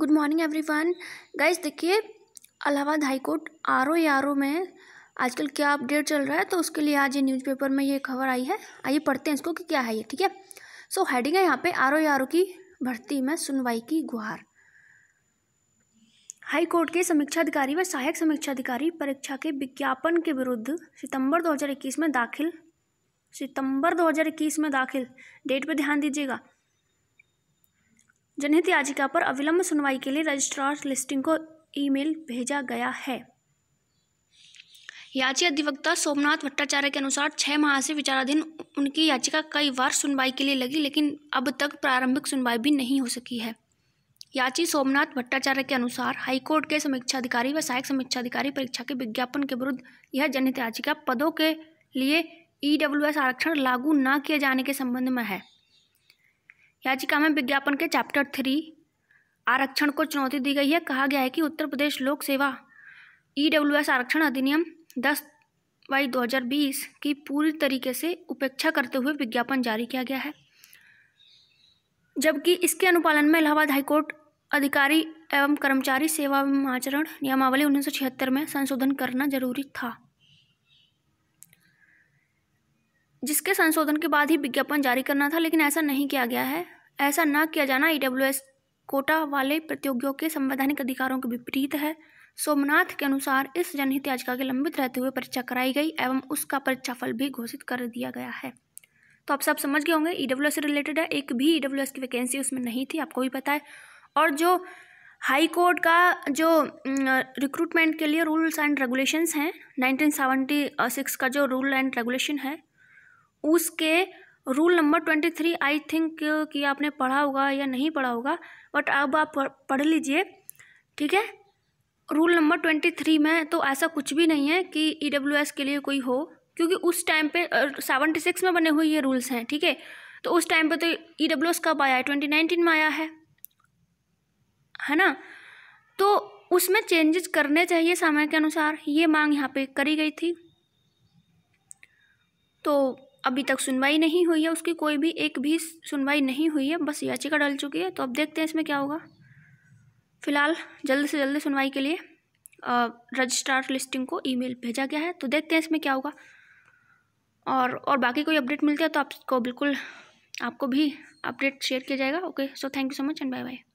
Good morning everyone guys देखिए Allahabad high court R O R O में आजकल क्या अपडेट चल रहा है तो उसके लिए आज ये न्यूज़पेपर में ये खबर आई है आइए पढ़ते हैं इसको कि क्या है ये ठीक है सो हेडिंग है यहाँ पे आर ओ आर ओ की भर्ती में सुनवाई की गुहार हाई कोर्ट के समीक्षा अधिकारी व सहायक समीक्षाधिकारी परीक्षा के विज्ञापन के विरुद्ध सितंबर 2021 में दाखिल सितंबर 2021 में दाखिल डेट पर ध्यान दीजिएगा जनहित याचिका पर अविलंब सुनवाई के लिए रजिस्ट्रार लिस्टिंग को ईमेल भेजा गया है याची अधिवक्ता सोमनाथ भट्टाचार्य के अनुसार छः माह से विचाराधीन उनकी याचिका कई बार सुनवाई के लिए लगी लेकिन अब तक प्रारंभिक सुनवाई भी नहीं हो सकी है याची सोमनाथ भट्टाचार्य के अनुसार हाईकोर्ट के समीक्षाधिकारी व सहायक समीक्षाधिकारी परीक्षा के विज्ञापन के विरुद्ध यह जनहित याचिका पदों के लिए ई आरक्षण लागू न किए जाने के संबंध में है याचिका में विज्ञापन के चैप्टर थ्री आरक्षण को चुनौती दी गई है कहा गया है कि उत्तर प्रदेश लोक सेवा ई आरक्षण अधिनियम दस वाई दो की पूरी तरीके से उपेक्षा करते हुए विज्ञापन जारी किया गया है जबकि इसके अनुपालन में इलाहाबाद हाईकोर्ट अधिकारी एवं कर्मचारी सेवा आचरण नियमावली उन्नीस में संशोधन करना जरूरी था जिसके संशोधन के बाद ही विज्ञापन जारी करना था लेकिन ऐसा नहीं किया गया है ऐसा न किया जाना ई कोटा वाले प्रतियोगियों के संवैधानिक अधिकारों के विपरीत है सोमनाथ के अनुसार इस जनहित याचिका के लंबित रहते हुए परीक्षा कराई गई एवं उसका परीक्षाफल भी घोषित कर दिया गया है तो आप सब समझ गए होंगे ई से रिलेटेड है एक भी ई की वैकेंसी उसमें नहीं थी आपको भी पता है और जो हाई कोर्ट का जो रिक्रूटमेंट के लिए रूल्स एंड रेगुलेशंस हैं 1976 का जो रूल एंड रेगुलेशन है उसके rule number twenty three I think कि आपने पढ़ा होगा या नहीं पढ़ा होगा बट अब आप पढ़ लीजिए ठीक है रूल नंबर ट्वेंटी थ्री में तो ऐसा कुछ भी नहीं है कि ई डब्ल्यू एस के लिए कोई हो क्योंकि उस टाइम पे सेवेंटी सिक्स में बने हुए ये रूल्स हैं ठीक है थीके? तो उस टाइम पे तो ई डब्ल्यू एस कब आया है ट्वेंटी नाइनटीन में आया है है ना तो उसमें चेंजेस करने चाहिए समय के अनुसार ये मांग यहाँ पे करी गई थी तो अभी तक सुनवाई नहीं हुई है उसकी कोई भी एक भी सुनवाई नहीं हुई है बस याचिका डल चुकी है तो अब देखते हैं इसमें क्या होगा फिलहाल जल्द से जल्द सुनवाई के लिए रजिस्ट्रार लिस्टिंग को ईमेल भेजा गया है तो देखते हैं इसमें क्या होगा और और बाकी कोई अपडेट मिलती है तो आपको बिल्कुल आपको भी अपडेट शेयर किया जाएगा okay so thank you so much and bye bye